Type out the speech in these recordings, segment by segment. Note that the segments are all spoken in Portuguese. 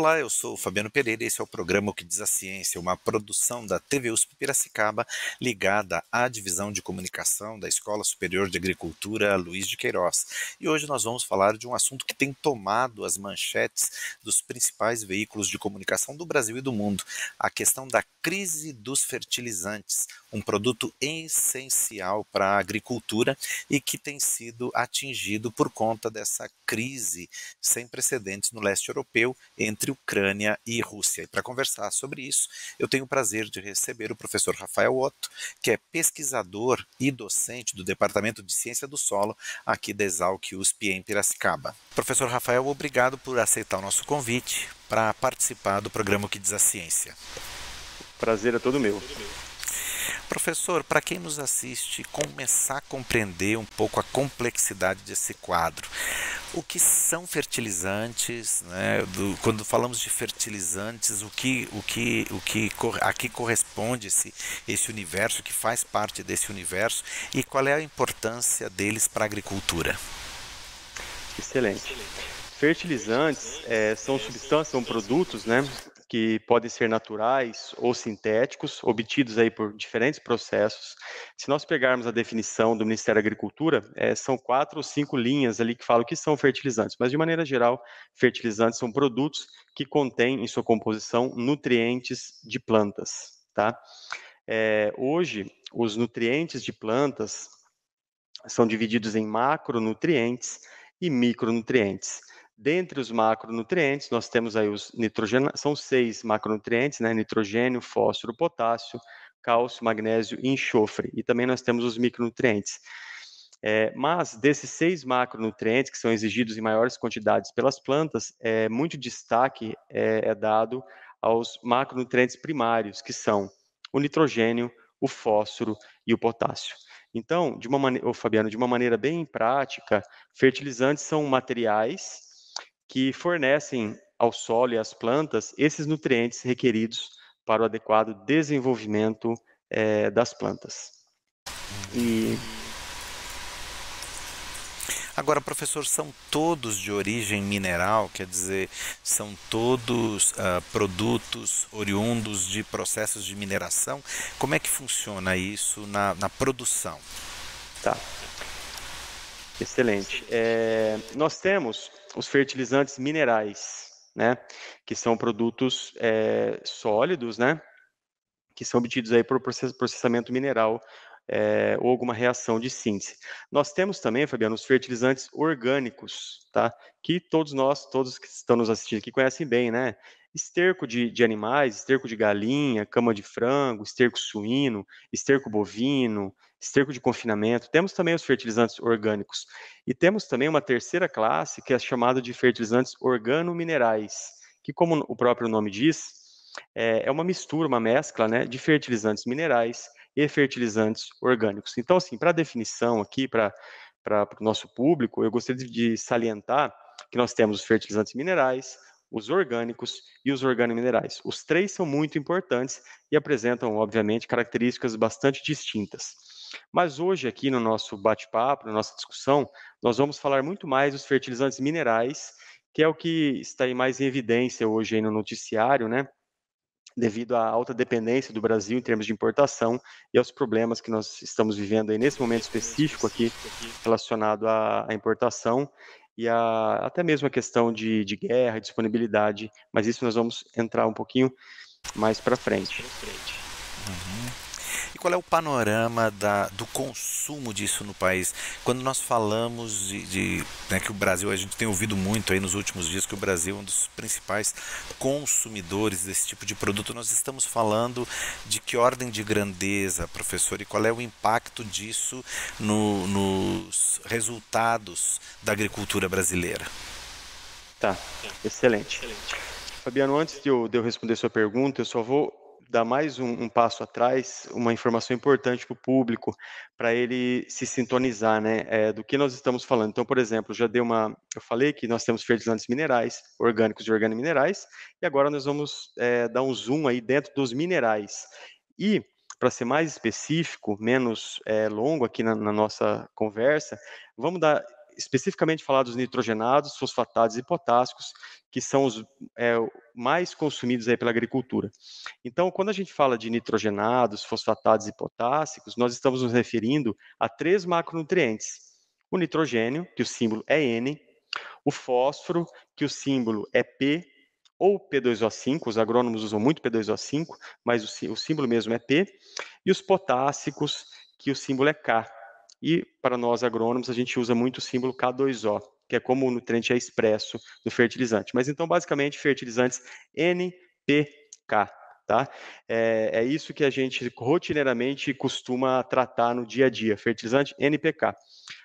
Olá, eu sou Fabiano Pereira e esse é o programa O que diz a ciência, uma produção da TV USP Piracicaba ligada à divisão de comunicação da Escola Superior de Agricultura Luiz de Queiroz. E hoje nós vamos falar de um assunto que tem tomado as manchetes dos principais veículos de comunicação do Brasil e do mundo, a questão da crise dos fertilizantes, um produto essencial para a agricultura e que tem sido atingido por conta dessa crise sem precedentes no leste europeu entre Ucrânia e Rússia. E para conversar sobre isso, eu tenho o prazer de receber o professor Rafael Otto, que é pesquisador e docente do Departamento de Ciência do Solo aqui da Exalc USP em Piracicaba. Professor Rafael, obrigado por aceitar o nosso convite para participar do programa Que Diz a Ciência. Prazer é todo meu. Professor, para quem nos assiste, começar a compreender um pouco a complexidade desse quadro. O que são fertilizantes? Né? Do, quando falamos de fertilizantes, o que, o que, o que a que corresponde esse, esse universo, que faz parte desse universo e qual é a importância deles para a agricultura? Excelente. Fertilizantes é, são substâncias, são produtos, né, que podem ser naturais ou sintéticos, obtidos aí por diferentes processos. Se nós pegarmos a definição do Ministério da Agricultura, é, são quatro ou cinco linhas ali que falam que são fertilizantes, mas de maneira geral, fertilizantes são produtos que contêm em sua composição nutrientes de plantas, tá? É, hoje, os nutrientes de plantas são divididos em macronutrientes e micronutrientes. Dentre os macronutrientes, nós temos aí os nitrogênio. são seis macronutrientes, né? Nitrogênio, fósforo, potássio, cálcio, magnésio e enxofre. E também nós temos os micronutrientes. É, mas desses seis macronutrientes que são exigidos em maiores quantidades pelas plantas, é, muito destaque é, é dado aos macronutrientes primários, que são o nitrogênio, o fósforo e o potássio. Então, de uma maneira, Fabiano, de uma maneira bem prática, fertilizantes são materiais que fornecem ao solo e às plantas esses nutrientes requeridos para o adequado desenvolvimento é, das plantas. E Agora, professor, são todos de origem mineral, quer dizer, são todos uh, produtos oriundos de processos de mineração. Como é que funciona isso na, na produção? Tá. Excelente. É, nós temos os fertilizantes minerais, né? Que são produtos é, sólidos, né? Que são obtidos aí por processamento mineral é, ou alguma reação de síntese. Nós temos também, Fabiano, os fertilizantes orgânicos, tá? Que todos nós, todos que estão nos assistindo aqui conhecem bem, né? esterco de, de animais, esterco de galinha, cama de frango, esterco suíno, esterco bovino, esterco de confinamento. Temos também os fertilizantes orgânicos. E temos também uma terceira classe, que é chamada de fertilizantes organominerais, que, como o próprio nome diz, é, é uma mistura, uma mescla né, de fertilizantes minerais e fertilizantes orgânicos. Então, assim, para definição aqui, para o nosso público, eu gostaria de salientar que nós temos os fertilizantes minerais, os orgânicos e os organominerais. Os três são muito importantes e apresentam, obviamente, características bastante distintas. Mas hoje, aqui no nosso bate-papo, na nossa discussão, nós vamos falar muito mais dos fertilizantes minerais, que é o que está mais em evidência hoje no noticiário, né? devido à alta dependência do Brasil em termos de importação e aos problemas que nós estamos vivendo aí nesse momento específico aqui relacionado à, importação e a, até mesmo a questão de, de guerra, disponibilidade, mas isso nós vamos entrar um pouquinho mais para frente. Uhum. E qual é o panorama da, do consumo disso no país? Quando nós falamos de, de né, que o Brasil, a gente tem ouvido muito aí nos últimos dias que o Brasil é um dos principais consumidores desse tipo de produto, nós estamos falando de que ordem de grandeza, professor, e qual é o impacto disso no, nos resultados da agricultura brasileira? Tá, excelente. excelente. Fabiano, antes de eu, de eu responder sua pergunta, eu só vou dar mais um, um passo atrás, uma informação importante para o público, para ele se sintonizar, né? É, do que nós estamos falando. Então, por exemplo, já dei uma. Eu falei que nós temos fertilizantes minerais, orgânicos e orgânico-minerais, e agora nós vamos é, dar um zoom aí dentro dos minerais. E para ser mais específico, menos é, longo aqui na, na, nossa conversa, vamos dar especificamente falar dos nitrogenados, fosfatados e potássicos, que são os é, mais consumidos aí pela agricultura. Então, quando a gente fala de nitrogenados, fosfatados e potássicos, nós estamos nos referindo a três macronutrientes: o nitrogênio, que o símbolo é N, o fósforo, que o símbolo é P ou P2O5, os agrônomos usam muito P2O5, mas o, o símbolo mesmo é P, e os potássicos, que o símbolo é K. E para nós agrônomos, a gente usa muito o símbolo K2O, que é como o nutriente é expresso do fertilizante. Mas então, basicamente, fertilizantes NPK, Tá? É, é, isso que a gente rotineiramente costuma tratar no dia a dia, fertilizante NPK.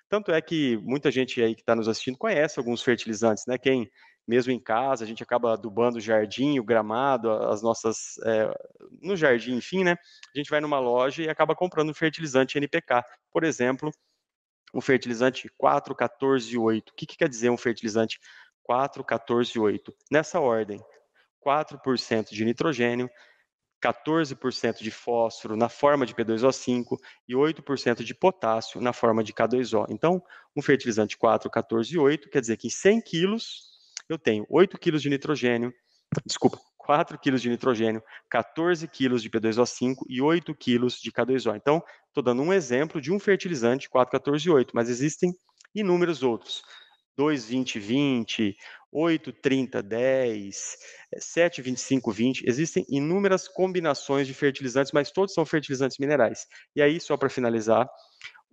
Tanto é que muita gente aí que está nos assistindo conhece alguns fertilizantes, né? Quem mesmo em casa, a gente acaba adubando o jardim, o gramado, as nossas. É, no jardim, enfim, né? A gente vai numa loja e acaba comprando um fertilizante NPK, por exemplo, um fertilizante 4, 14, 8. O que, que quer dizer um fertilizante 4, 14, 8? Nessa ordem, 4% de nitrogênio, 14% de fósforo na forma de P2O5 e 8% de potássio na forma de K2O. Então, um fertilizante 4, 14 8 quer dizer que em 100 quilos eu tenho 8 quilos de nitrogênio, desculpa, 4 quilos de nitrogênio, 14 quilos de P2O5 e 8 quilos de K2O. Então, estou dando um exemplo de um fertilizante 4, 14 e 8, mas existem inúmeros outros. 2, 20, 20, 8, 30, 10, 7, 25, 20. Existem inúmeras combinações de fertilizantes, mas todos são fertilizantes minerais. E aí, só para finalizar,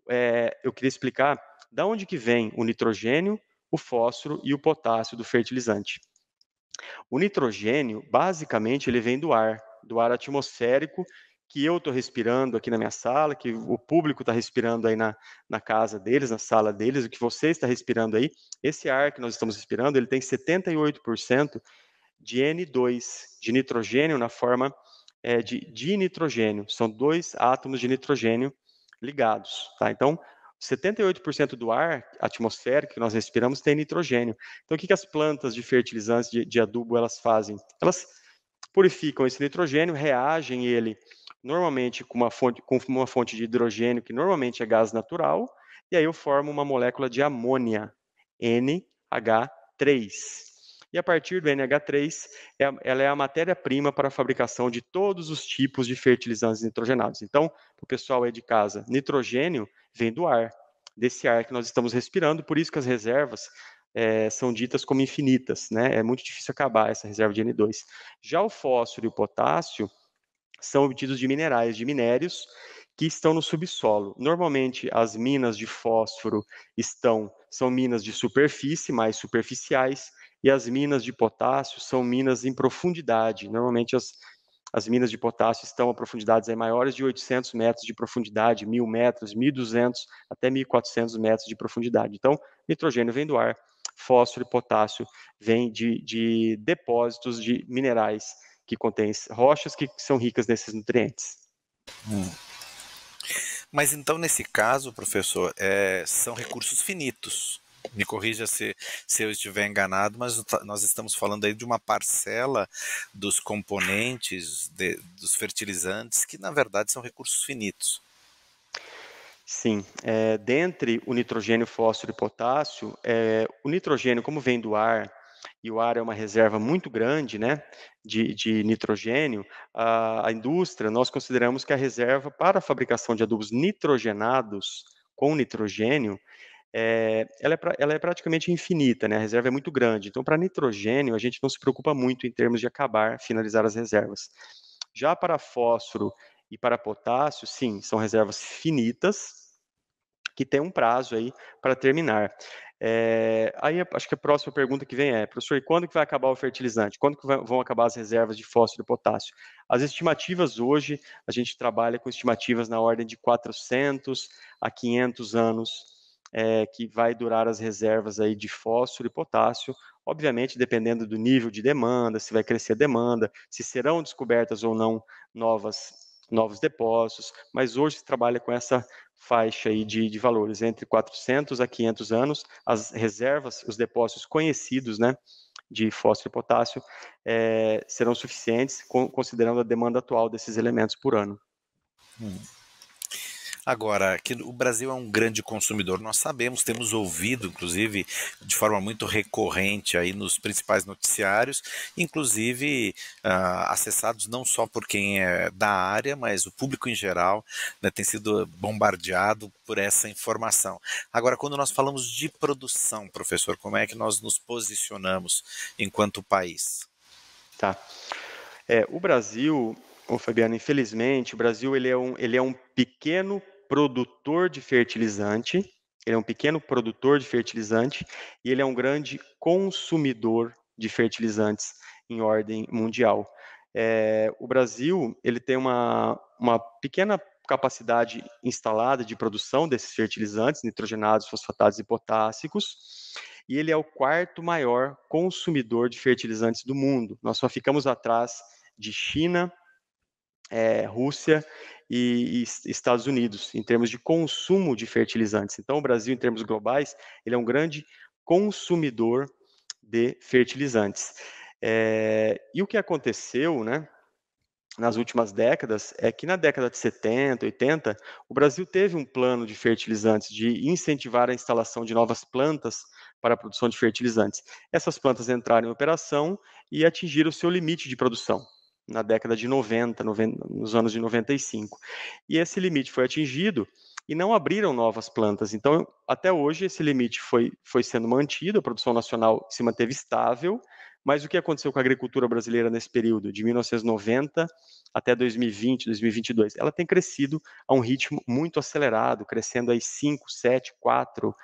é, eu queria explicar da onde que vem o nitrogênio, o fósforo e o potássio do fertilizante. O nitrogênio, basicamente, ele vem do ar, do ar atmosférico que eu estou respirando aqui na minha sala, que o público está respirando aí na, na casa deles, na sala deles, o que você está respirando aí, esse ar que nós estamos respirando, ele tem 78% de N2, de nitrogênio na forma é, de, dinitrogênio. nitrogênio. São dois átomos de nitrogênio ligados, tá? Então, 78% do ar atmosférico que nós respiramos tem nitrogênio. Então, o que, que as plantas de fertilizantes de, de adubo elas fazem? Elas purificam esse nitrogênio, reagem ele normalmente com uma fonte, com uma fonte de hidrogênio, que normalmente é gás natural, e aí eu formo uma molécula de amônia, NH3. E a partir do NH3, é ela é a matéria-prima para a fabricação de todos os tipos de fertilizantes nitrogenados. Então, para o pessoal aí de casa, nitrogênio vem do ar, desse ar que nós estamos respirando, por isso que as reservas é, são ditas como infinitas, né? É muito difícil acabar essa reserva de N2. Já o fósforo e o potássio são obtidos de minerais, de minérios que estão no subsolo. Normalmente as minas de fósforo estão são minas de superfície, mais superficiais, e as minas de potássio são minas em profundidade. Normalmente as as minas de potássio estão a profundidades aí maiores de 800 metros de profundidade, 1.000 metros, 1.200 até 1.400 metros de profundidade. Então, nitrogênio vem do ar, fósforo e potássio vem de, de depósitos de minerais que contêm rochas que são ricas nesses nutrientes. Hum. Mas então, nesse caso, professor, é, são recursos finitos me corrija se, se eu estiver enganado, mas nós estamos falando aí de uma parcela dos componentes, de, dos fertilizantes, que na verdade são recursos finitos. Sim, é, dentre o nitrogênio, fósforo e potássio, é, o nitrogênio, como vem do ar, e o ar é uma reserva muito grande né, de, de nitrogênio, a, a indústria, nós consideramos que é a reserva para a fabricação de adubos nitrogenados com nitrogênio é, ela, é ela, é praticamente infinita, né? A reserva é muito grande. Então, para nitrogênio, a gente não se preocupa muito em termos de acabar, finalizar as reservas. Já para fósforo e para potássio, sim, são reservas finitas que tem um prazo aí para terminar. É, aí acho que a próxima pergunta que vem é, professor, e quando que vai acabar o fertilizante? Quando que vão acabar as reservas de fósforo e potássio? As estimativas hoje, a gente trabalha com estimativas na ordem de 400 a 500 anos é, que vai durar as reservas aí de fósforo e potássio, obviamente dependendo do nível de demanda, se vai crescer a demanda, se serão descobertas ou não novas novos depósitos, mas hoje se trabalha com essa faixa aí de, de valores entre 400 a 500 anos, as reservas, os depósitos conhecidos, né, de fósforo e potássio é, serão suficientes, considerando a demanda atual desses elementos por ano. Hum. Agora, que o Brasil é um grande consumidor, nós sabemos, temos ouvido, inclusive, de forma muito recorrente aí nos principais noticiários, inclusive uh, acessados não só por quem é da área, mas o público em geral né, tem sido bombardeado por essa informação. Agora, quando nós falamos de produção, professor, como é que nós nos posicionamos enquanto país? Tá. É, o Brasil, o Fabiano, infelizmente, o Brasil ele é um, ele é um pequeno produtor de fertilizante, ele é um pequeno produtor de fertilizante e ele é um grande consumidor de fertilizantes em ordem mundial. É, o Brasil ele tem uma, uma pequena capacidade instalada de produção desses fertilizantes, nitrogenados, fosfatados e potássicos, e ele é o quarto maior consumidor de fertilizantes do mundo. Nós só ficamos atrás de China, é, Rússia e, e, Estados Unidos, em termos de consumo de fertilizantes. Então, o Brasil, em termos globais, ele é um grande consumidor de fertilizantes. É, e o que aconteceu, né? nas últimas décadas é que na década de 70, 80, o Brasil teve um plano de fertilizantes, de incentivar a instalação de novas plantas para a produção de fertilizantes. Essas plantas entraram em operação e atingiram o seu limite de produção na década de 90, 90, nos anos de 95. E esse limite foi atingido e não abriram novas plantas. Então, até hoje, esse limite foi, foi sendo mantido, a produção nacional se manteve estável, mas o que aconteceu com a agricultura brasileira nesse período, de 1990 até 2020, 2022? Ela tem crescido a um ritmo muito acelerado, crescendo aí 5, 7, 4,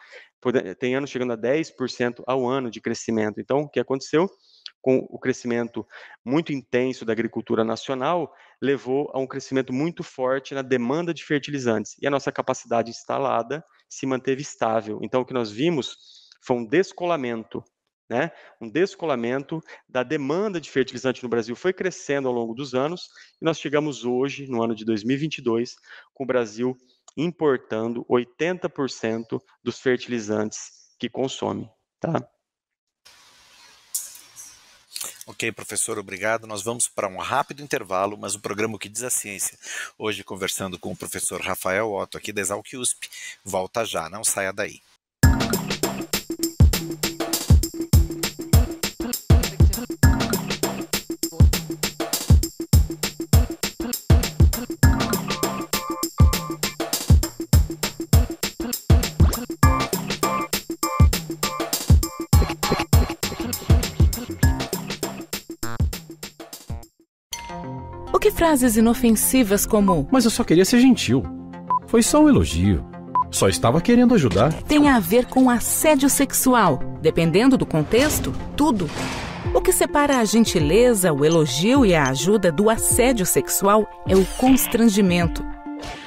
tem anos chegando a 10% ao ano de crescimento. Então, o que aconteceu? Com o crescimento muito intenso da agricultura nacional, levou a um crescimento muito forte na demanda de fertilizantes e a nossa capacidade instalada se manteve estável. Então, o que nós vimos foi um descolamento né? um descolamento da demanda de fertilizante no Brasil foi crescendo ao longo dos anos e nós chegamos hoje, no ano de 2022, com o Brasil importando 80% dos fertilizantes que consome, tá? Ok, professor, obrigado. Nós vamos para um rápido intervalo, mas o programa que diz a ciência, hoje conversando com o professor Rafael Otto aqui da Exalc USP, volta já, não saia daí. Frases inofensivas como: Mas eu só queria ser gentil. Foi só um elogio. Só estava querendo ajudar. Tem a ver com assédio sexual. Dependendo do contexto, tudo. O que separa a gentileza, o elogio e a ajuda do assédio sexual é o constrangimento.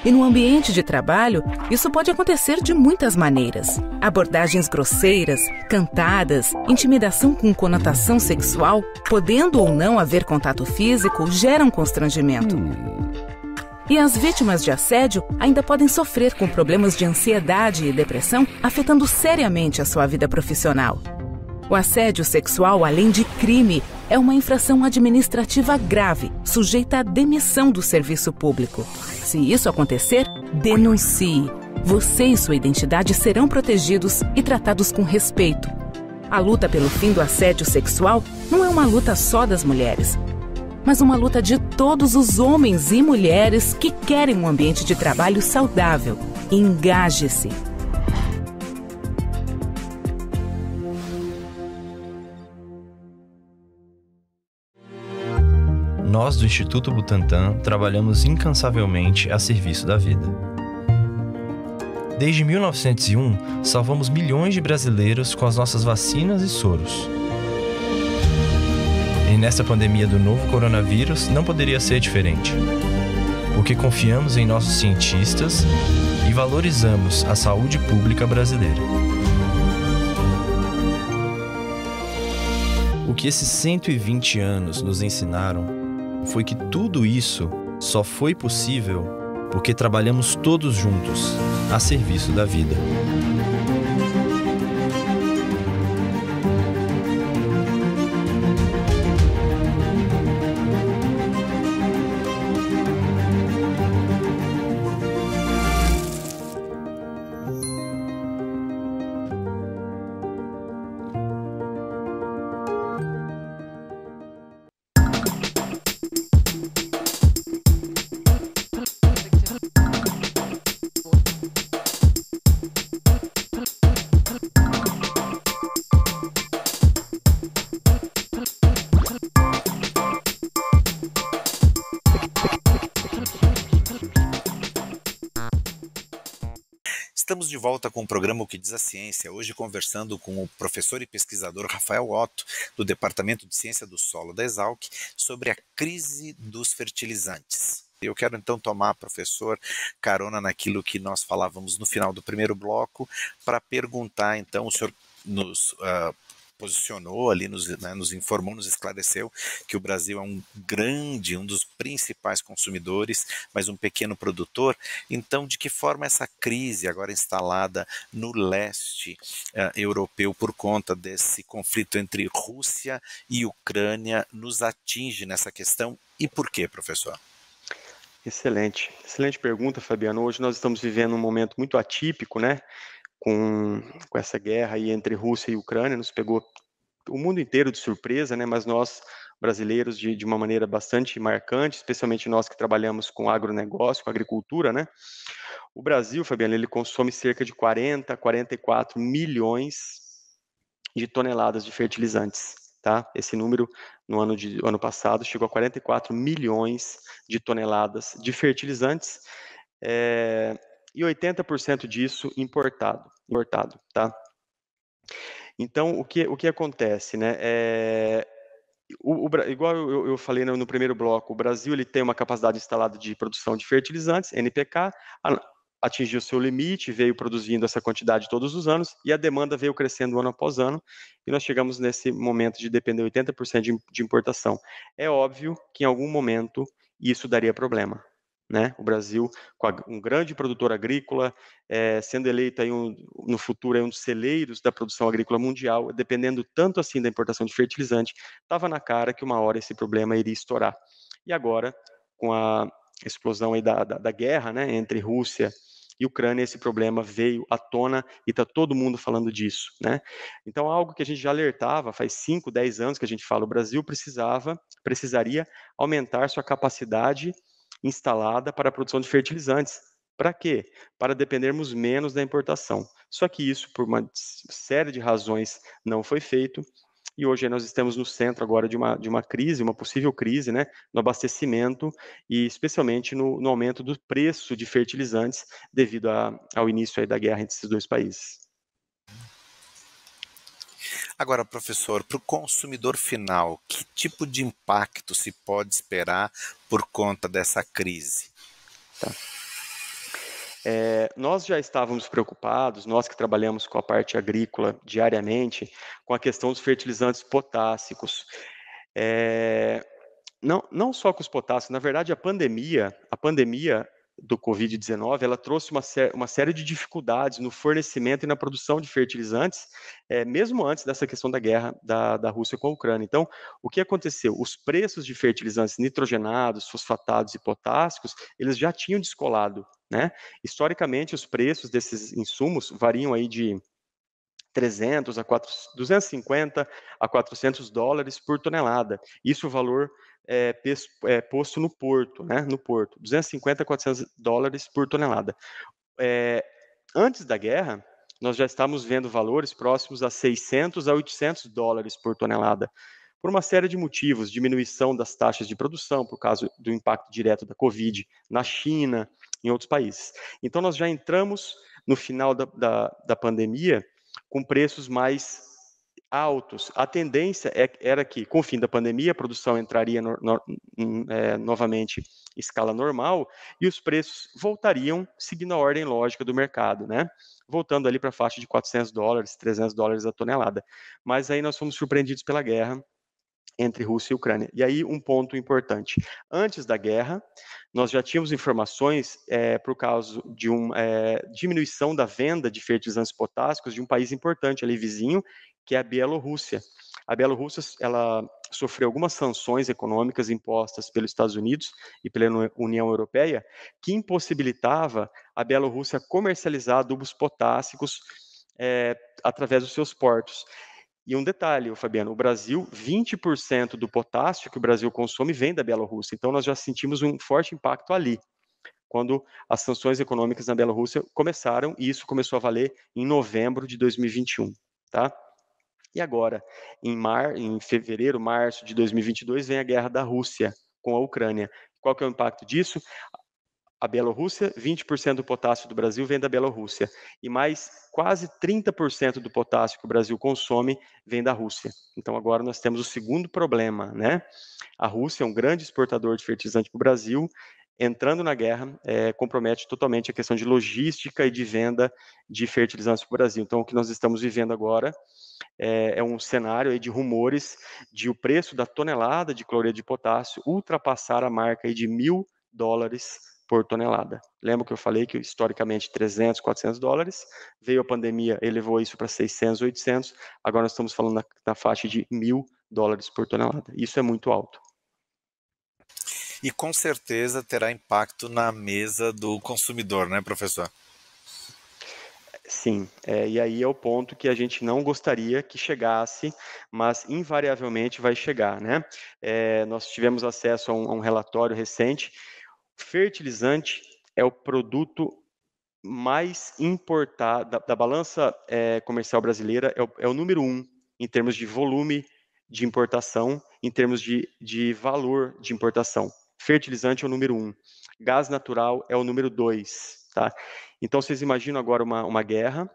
E no ambiente de trabalho, isso pode acontecer de muitas maneiras: abordagens grosseiras, cantadas, intimidação com conotação sexual, podendo ou não haver contato físico, geram constrangimento. E as vítimas de assédio ainda podem sofrer com problemas de ansiedade e depressão, afetando seriamente a sua vida profissional. O assédio sexual, além de crime, é uma infração administrativa grave, sujeita à demissão do serviço público. Se isso acontecer, denuncie. Você e sua identidade serão protegidos e tratados com respeito. A luta pelo fim do assédio sexual não é uma luta só das mulheres, mas uma luta de todos os homens e mulheres que querem um ambiente de trabalho saudável. Engaje-se. nós do Instituto Butantan trabalhamos incansavelmente a serviço da vida. Desde 1901, salvamos milhões de brasileiros com as nossas vacinas e soros. E nesta pandemia do novo coronavírus não poderia ser diferente. Porque confiamos em nossos cientistas e valorizamos a saúde pública brasileira. O que esses 120 anos nos ensinaram foi que tudo isso só foi possível porque trabalhamos todos juntos a serviço da vida. Estamos de volta com o programa O que diz a ciência, hoje conversando com o professor e pesquisador Rafael Otto, do Departamento de Ciência do Solo da Exalc, sobre a crise dos fertilizantes. Eu quero então tomar, professor, carona naquilo que nós falávamos no final do primeiro bloco, para perguntar então, o senhor nos uh, posicionou ali, nos, né, nos informou, nos esclareceu que o Brasil é um grande, um dos principais consumidores, mas um pequeno produtor. Então, de que forma essa crise agora instalada no leste eh, europeu por conta desse conflito entre Rússia e Ucrânia nos atinge nessa questão e por quê, professor? Excelente, excelente pergunta, Fabiano. Hoje nós estamos vivendo um momento muito atípico, né? com, com essa guerra aí entre Rússia e Ucrânia, nos pegou o mundo inteiro de surpresa, né? Mas nós brasileiros de, de uma maneira bastante marcante, especialmente nós que trabalhamos com agronegócio, com agricultura, né? O Brasil, Fabiano, ele consome cerca de 40, 44 milhões de toneladas de fertilizantes, tá? Esse número no ano de ano passado chegou a 44 milhões de toneladas de fertilizantes. É, e 80% disso importado, importado, tá? Então, o que, o que acontece, né? É, o, o, igual eu, eu falei no, no, primeiro bloco, o Brasil ele tem uma capacidade instalada de produção de fertilizantes, NPK, atingiu seu limite, veio produzindo essa quantidade todos os anos, e a demanda veio crescendo ano após ano, e nós chegamos nesse momento de depender 80% de, de importação. É óbvio que em algum momento isso daria problema, né? O Brasil, com um grande produtor agrícola, é, sendo eleito aí um, no futuro aí um dos celeiros da produção agrícola mundial, dependendo tanto assim da importação de fertilizante, estava na cara que uma hora esse problema iria estourar. E agora, com a explosão aí da, da, da guerra, né, entre Rússia e Ucrânia, esse problema veio à tona e está todo mundo falando disso. Né? Então, algo que a gente já alertava faz 5, 10 anos que a gente fala, o Brasil precisava, precisaria aumentar sua capacidade instalada para a produção de fertilizantes. Para quê? Para dependermos menos da importação. Só que isso, por uma série de razões, não foi feito. E hoje nós estamos no centro agora de uma, de uma crise, uma possível crise, né, no abastecimento e especialmente no, no aumento do preço de fertilizantes devido a, ao início da guerra entre esses dois países. Agora, professor, para o consumidor final, que tipo de impacto se pode esperar por conta dessa crise? Tá. É, nós já estávamos preocupados, nós que trabalhamos com a parte agrícola diariamente, com a questão dos fertilizantes potássicos. É, não, não só com os potássicos, na verdade a pandemia, a pandemia do Covid-19, ela trouxe uma, uma, série de dificuldades no fornecimento e na produção de fertilizantes, é, mesmo antes dessa questão da guerra da, da Rússia com a Ucrânia. Então, o que aconteceu? Os preços de fertilizantes nitrogenados, fosfatados e potássicos, eles já tinham descolado. Né? Historicamente, os preços desses insumos variam aí de 300 a 4, 250 a 400 dólares por tonelada. Isso o valor é, posto no porto, né? No porto, 250 a 400 dólares por tonelada. É, antes da guerra, nós já estávamos vendo valores próximos a 600 a 800 dólares por tonelada, por uma série de motivos, diminuição das taxas de produção, por causa do impacto direto da Covid na China, em outros países. Então, nós já entramos no final da, da, da pandemia com preços mais altos. A tendência é, era que, com o fim da pandemia, a produção entraria no, no, é, novamente em escala normal e os preços voltariam seguindo a ordem lógica do mercado, né? Voltando ali para a faixa de 400 dólares, 300 dólares a tonelada. Mas aí nós fomos surpreendidos pela guerra entre Rússia e Ucrânia. E aí, um ponto importante. Antes da guerra, nós já tínhamos informações é, por causa de uma é, eh, diminuição da venda de fertilizantes potássicos de um país importante ali vizinho, que é a Bielorrússia. A Bielorrússia, ela sofreu algumas sanções econômicas impostas pelos Estados Unidos e pela União Europeia, que impossibilitava a Bielorrússia comercializar adubos potássicos é, através dos seus portos. E um detalhe, Fabiano, o Brasil, 20% do potássio que o Brasil consome vem da Bielorrússia. Então nós já sentimos um forte impacto ali, quando as sanções econômicas na Bielorrússia começaram, e isso começou a valer em novembro de 2021, tá? E agora, em, mar, em fevereiro, março de 2022, vem a guerra da Rússia com a Ucrânia. Qual que é o impacto disso? a Bielorrússia, 20% do potássio do Brasil vem da Bielorrússia e mais quase 30% do potássio que o Brasil consome vem da Rússia. Então agora nós temos o segundo problema, né? A Rússia é um grande exportador de fertilizante para o Brasil. Entrando na guerra, é, compromete totalmente a questão de logística e de venda de fertilizantes para o Brasil. Então, o que nós estamos vivendo agora é, é um cenário de rumores de o preço da tonelada de cloreto de potássio ultrapassar a marca de mil dólares por tonelada. Lembra que eu falei que historicamente 300, 400 dólares, veio a pandemia, elevou isso para 600, 800, agora nós estamos falando na, na faixa de 1.000 dólares por tonelada. Isso é muito alto e com certeza terá impacto na mesa do consumidor, né, professor? Sim, é, e aí é o ponto que a gente não gostaria que chegasse, mas invariavelmente vai chegar, né? É, nós tivemos acesso a um, a um relatório recente fertilizante é o produto mais importado da, da balança é, comercial brasileira, é o, é o, número um em termos de volume de importação, em termos de, de valor de importação. Fertilizante é o número um, gás natural é o número dois, tá? Então vocês imaginam agora uma, uma guerra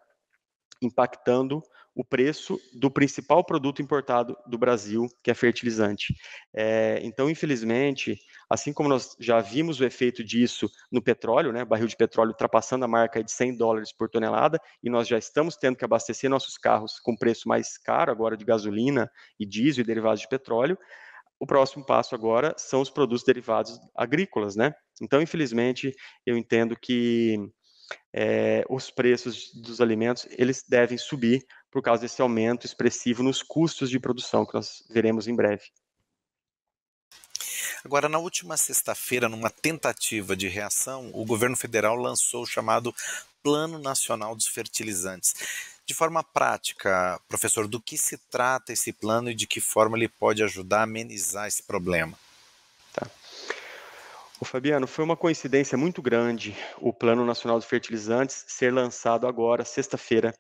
impactando o preço do principal produto importado do Brasil, que é fertilizante. É, então, infelizmente, assim como nós já vimos o efeito disso no petróleo, né, barril de petróleo ultrapassando a marca de 100 dólares por tonelada, e nós já estamos tendo que abastecer nossos carros com preço mais caro agora de gasolina e diesel e derivados de petróleo, o próximo passo agora são os produtos derivados agrícolas, né? Então, infelizmente, eu entendo que é, os preços dos alimentos eles devem subir por causa desse aumento expressivo nos custos de produção que nós veremos em breve. Agora, na última sexta-feira, numa tentativa de reação, o governo federal lançou o chamado Plano Nacional dos Fertilizantes. De forma prática, professor, do que se trata esse plano e de que forma ele pode ajudar a amenizar esse problema? O Fabiano, foi uma coincidência muito grande o Plano Nacional de Fertilizantes ser lançado agora, sexta-feira,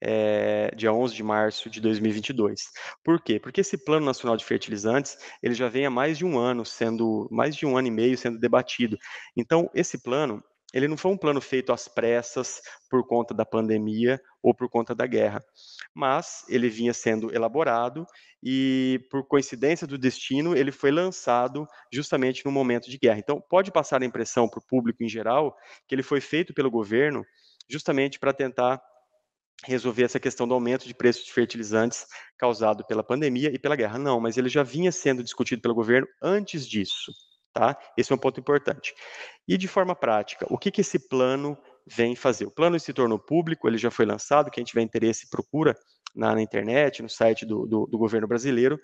é, dia 11 de março de 2022. Por quê? Porque esse Plano Nacional de Fertilizantes ele já vem há mais de um ano sendo, mais de um ano e meio sendo debatido. Então, esse plano ele não foi um plano feito às pressas por conta da pandemia ou por conta da guerra, mas ele vinha sendo elaborado e, por coincidência do destino, ele foi lançado justamente no momento de guerra. Então, pode passar a impressão para o público em geral que ele foi feito pelo governo justamente para tentar resolver essa questão do aumento de preços de fertilizantes causado pela pandemia e pela guerra. Não, mas ele já vinha sendo discutido pelo governo antes disso. Tá? Esse é um ponto importante. E de forma prática, o que, que esse plano vem fazer? O plano se tornou público, ele já foi lançado, quem tiver interesse procura na, na internet, no site do, do, do governo brasileiro.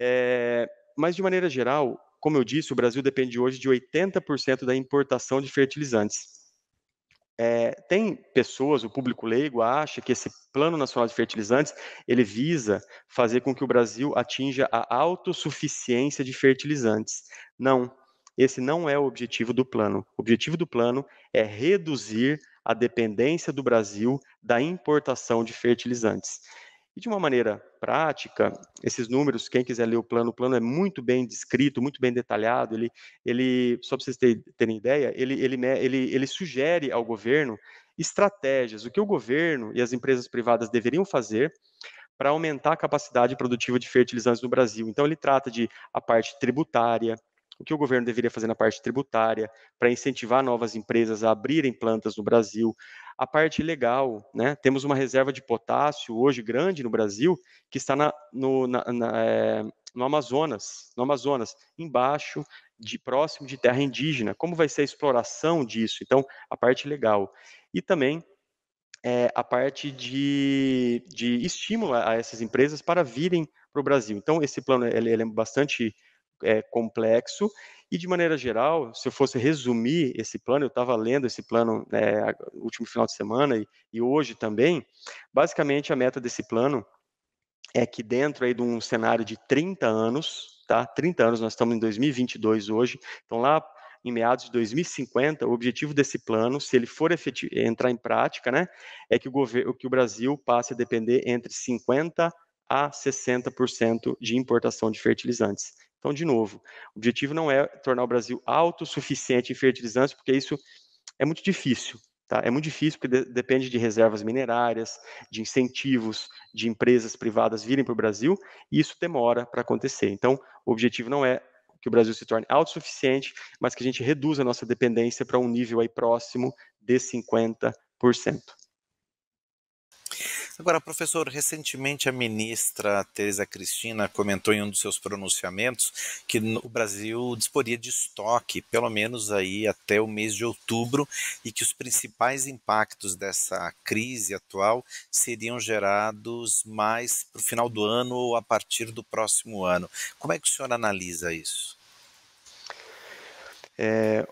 É, mas, de maneira geral, como eu disse, o Brasil depende hoje de 80% da importação de fertilizantes. É, tem pessoas, o público leigo acha que esse Plano Nacional de Fertilizantes ele visa fazer com que o Brasil atinja a autossuficiência de fertilizantes. Não, esse não é o objetivo do plano. O objetivo do plano é reduzir a dependência do Brasil da importação de fertilizantes. E de uma maneira prática, esses números, quem quiser ler o plano, o plano é muito bem descrito, muito bem detalhado. Ele, ele só para vocês terem ideia, ele, ele, ele, ele sugere ao governo estratégias, o que o governo e as empresas privadas deveriam fazer para aumentar a capacidade produtiva de fertilizantes no Brasil. Então, ele trata de a parte tributária, o que o governo deveria fazer na parte tributária para incentivar novas empresas a abrirem plantas no Brasil, a parte legal, né? Temos uma reserva de potássio hoje grande no Brasil que está na, no, na, na, é, no Amazonas, no Amazonas, embaixo de próximo de terra indígena. Como vai ser a exploração disso? Então, a parte legal e também é, a parte de, de estímulo a essas empresas para virem para o Brasil. Então, esse plano ele, ele é bastante é, complexo. E, de maneira geral, se eu fosse resumir esse plano, eu estava lendo esse plano né, no último final de semana e, e hoje também. Basicamente, a meta desse plano é que, dentro aí de um cenário de 30 anos, tá? 30 anos, nós estamos em 2022 hoje, então lá em meados de 2050, o objetivo desse plano, se ele for entrar em prática, né, é que o, governo, que o Brasil passe a depender entre 50% a 60% de importação de fertilizantes. Então, de novo, o objetivo não é tornar o Brasil autossuficiente em fertilizantes, porque isso é muito difícil. Tá? É muito difícil porque de depende de reservas minerárias, de incentivos de empresas privadas virem para o Brasil, e isso demora para acontecer. Então, o objetivo não é que o Brasil se torne autossuficiente, mas que a gente reduza a nossa dependência para um nível aí próximo de 50%. Agora, professor, recentemente a ministra Tereza Cristina comentou em um dos seus pronunciamentos que o Brasil disporia de estoque, pelo menos aí até o mês de outubro, e que os principais impactos dessa crise atual seriam gerados mais para o final do ano ou a partir do próximo ano. Como é que o senhor analisa isso? É,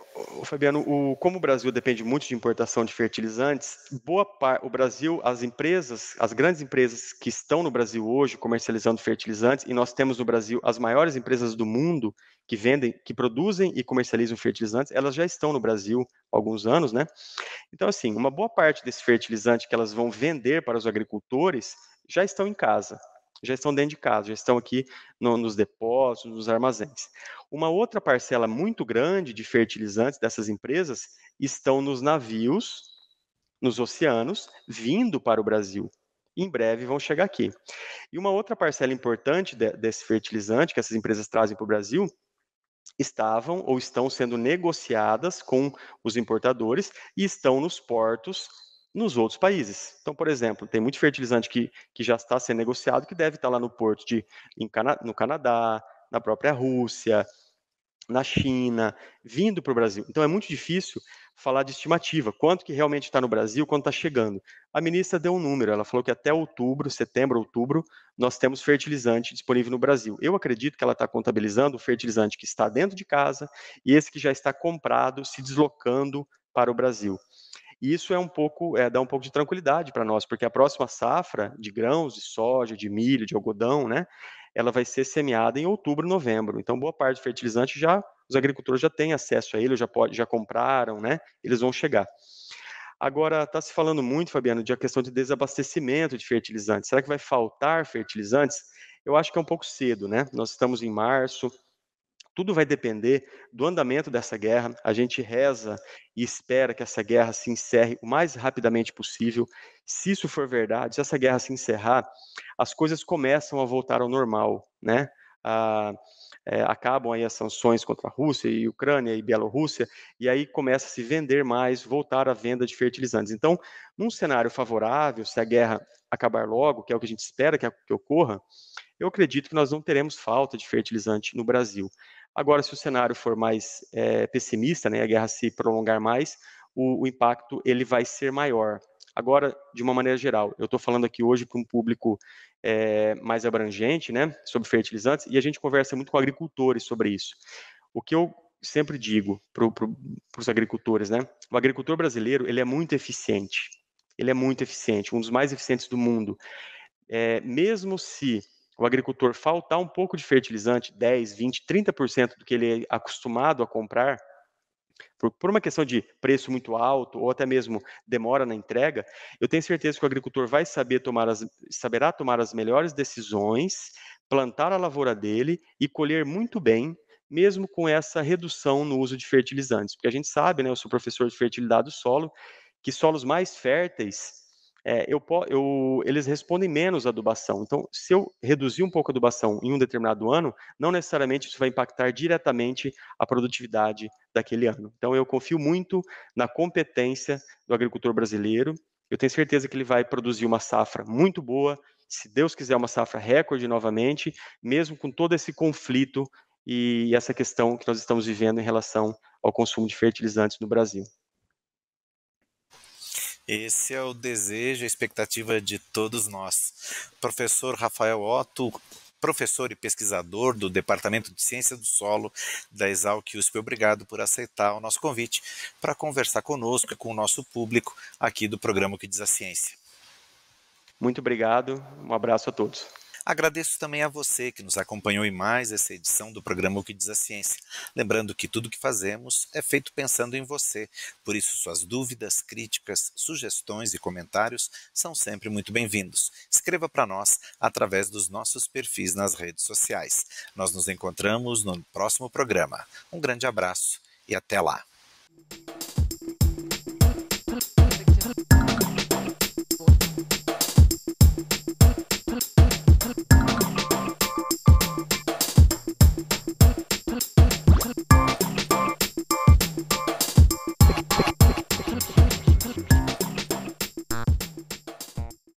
Fabiano, o, como o Brasil depende muito de importação de fertilizantes, boa parte, o Brasil, as empresas, as grandes empresas que estão no Brasil hoje comercializando fertilizantes, e nós temos no Brasil as maiores empresas do mundo que vendem, que produzem e comercializam fertilizantes, elas já estão no Brasil há alguns anos, né? Então, assim, uma boa parte desse fertilizante que elas vão vender para os agricultores já estão em casa já estão dentro de casa, já estão aqui no, nos depósitos, nos armazéns. Uma outra parcela muito grande de fertilizantes dessas empresas estão nos navios, nos oceanos, vindo para o Brasil. Em breve vão chegar aqui. E uma outra parcela importante de, desse fertilizante que essas empresas trazem para o Brasil estavam ou estão sendo negociadas com os importadores e estão nos portos nos outros países. Então, por exemplo, tem muito fertilizante que, que já está sendo negociado, que deve estar lá no porto de, Cana, no Canadá, na própria Rússia, na China, vindo para o Brasil. Então, é muito difícil falar de estimativa, quanto que realmente está no Brasil, quanto está chegando. A ministra deu um número, ela falou que até outubro, setembro, outubro, nós temos fertilizante disponível no Brasil. Eu acredito que ela está contabilizando o fertilizante que está dentro de casa e esse que já está comprado, se deslocando para o Brasil. E isso é um pouco, é, dá um pouco de tranquilidade para nós, porque a próxima safra de grãos, de soja, de milho, de algodão, né, ela vai ser semeada em outubro, novembro. Então, boa parte do fertilizante já, os agricultores já têm acesso a ele, já, pode, já compraram, né, eles vão chegar. Agora, está se falando muito, Fabiano, de a questão de desabastecimento de fertilizantes. Será que vai faltar fertilizantes? Eu acho que é um pouco cedo, né? Nós estamos em março, tudo vai depender do andamento dessa guerra. A gente reza e espera que essa guerra se encerre o mais rapidamente possível. Se isso for verdade, se essa guerra se encerrar, as coisas começam a voltar ao normal, né? Ah, é, acabam aí as sanções contra a Rússia e Ucrânia e Bielorrússia, e aí começa a se vender mais, voltar à venda de fertilizantes. Então, num cenário favorável, se a guerra acabar logo, que é o que a gente espera que, que ocorra, eu acredito que nós não teremos falta de fertilizante no Brasil. Agora, se o cenário for mais é, pessimista, né, a guerra se prolongar mais, o, o, impacto ele vai ser maior. Agora, de uma maneira geral, eu estou falando aqui hoje para um público é, mais abrangente, né, sobre fertilizantes, e a gente conversa muito com agricultores sobre isso. O que eu sempre digo para pro, os agricultores, né, o agricultor brasileiro ele é muito eficiente, ele é muito eficiente, um dos mais eficientes do mundo. É, mesmo se o agricultor faltar um pouco de fertilizante, 10, 20, 30% do que ele é acostumado a comprar, por, por, uma questão de preço muito alto ou até mesmo demora na entrega, eu tenho certeza que o agricultor vai saber tomar as, saberá tomar as melhores decisões, plantar a lavoura dele e colher muito bem, mesmo com essa redução no uso de fertilizantes. Porque a gente sabe, né, eu sou professor de fertilidade do solo, que solos mais férteis é, eu, eu, eles respondem menos à adubação. Então, se eu reduzir um pouco a adubação em um determinado ano, não necessariamente isso vai impactar diretamente a produtividade daquele ano. Então, eu confio muito na competência do agricultor brasileiro. Eu tenho certeza que ele vai produzir uma safra muito boa, se Deus quiser, uma safra recorde novamente, mesmo com todo esse conflito e essa questão que nós estamos vivendo em relação ao consumo de fertilizantes no Brasil. Esse é o desejo, a expectativa de todos nós. Professor Rafael Otto, professor e pesquisador do Departamento de Ciência do Solo da Exalc USP. Obrigado por aceitar o nosso convite para conversar conosco e com o nosso público aqui do programa Que Diz a Ciência. Muito obrigado, um abraço a todos. Agradeço também a você que nos acompanhou em mais essa edição do programa O que Diz a Ciência. Lembrando que tudo que fazemos é feito pensando em você, por isso suas dúvidas, críticas, sugestões e comentários são sempre muito bem-vindos. Escreva para nós através dos nossos perfis nas redes sociais. Nós nos encontramos no próximo programa. Um grande abraço e até lá!